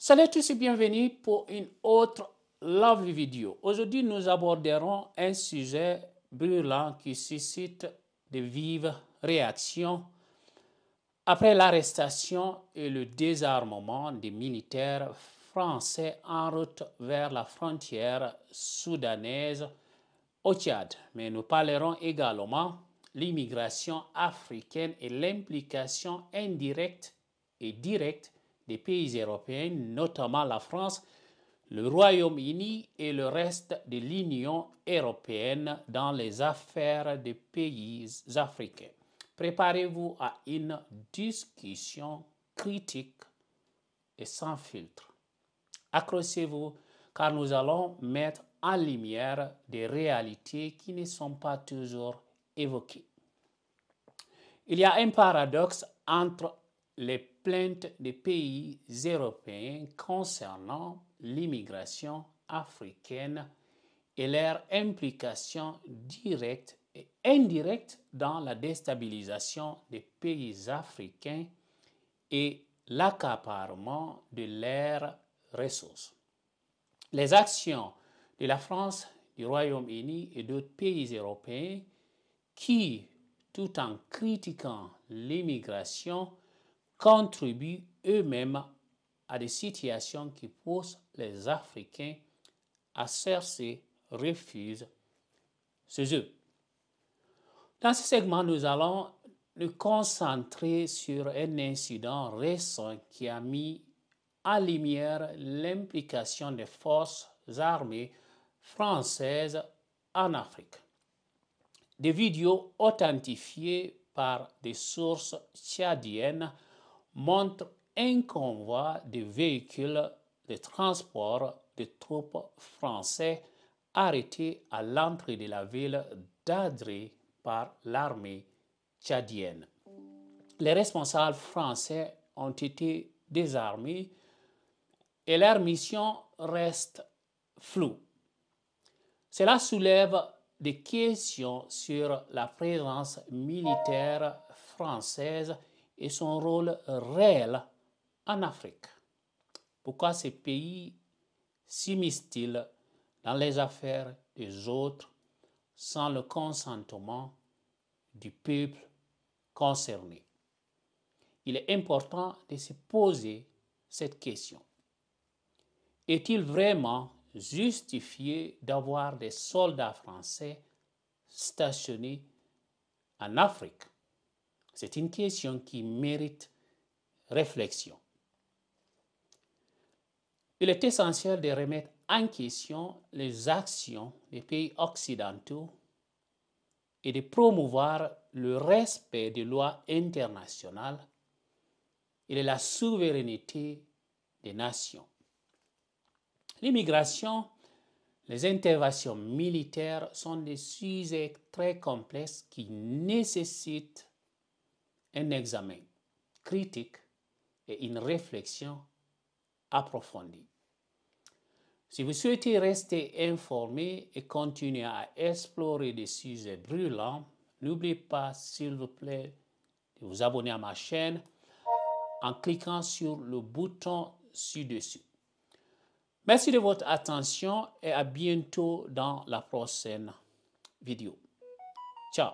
Salut à tous et bienvenue pour une autre live vidéo. Aujourd'hui, nous aborderons un sujet brûlant qui suscite de vives réactions après l'arrestation et le désarmement des militaires français en route vers la frontière soudanaise au Tchad. Mais nous parlerons également l'immigration africaine et l'implication indirecte et directe des pays européens, notamment la France, le Royaume-Uni et le reste de l'Union européenne dans les affaires des pays africains. Préparez-vous à une discussion critique et sans filtre. Accrochez-vous car nous allons mettre en lumière des réalités qui ne sont pas toujours évoquées. Il y a un paradoxe entre les des pays européens concernant l'immigration africaine et leur implication directe et indirecte dans la déstabilisation des pays africains et l'accaparement de leurs ressources. Les actions de la France, du Royaume-Uni et d'autres pays européens qui, tout en critiquant l'immigration, contribuent eux-mêmes à des situations qui poussent les Africains à chercher, refusent ces eux. Dans ce segment, nous allons nous concentrer sur un incident récent qui a mis à lumière l'implication des forces armées françaises en Afrique. Des vidéos authentifiées par des sources tchadiennes montre un convoi de véhicules de transport de troupes français arrêtés à l'entrée de la ville d'Adri par l'armée tchadienne. Les responsables français ont été désarmés et leur mission reste floue. Cela soulève des questions sur la présence militaire française et son rôle réel en Afrique. Pourquoi ces pays s'immiscent-ils dans les affaires des autres sans le consentement du peuple concerné Il est important de se poser cette question. Est-il vraiment justifié d'avoir des soldats français stationnés en Afrique c'est une question qui mérite réflexion. Il est essentiel de remettre en question les actions des pays occidentaux et de promouvoir le respect des lois internationales et de la souveraineté des nations. L'immigration, les interventions militaires sont des sujets très complexes qui nécessitent un examen critique et une réflexion approfondie. Si vous souhaitez rester informé et continuer à explorer des sujets brûlants, n'oubliez pas, s'il vous plaît, de vous abonner à ma chaîne en cliquant sur le bouton ci-dessus. Merci de votre attention et à bientôt dans la prochaine vidéo. Ciao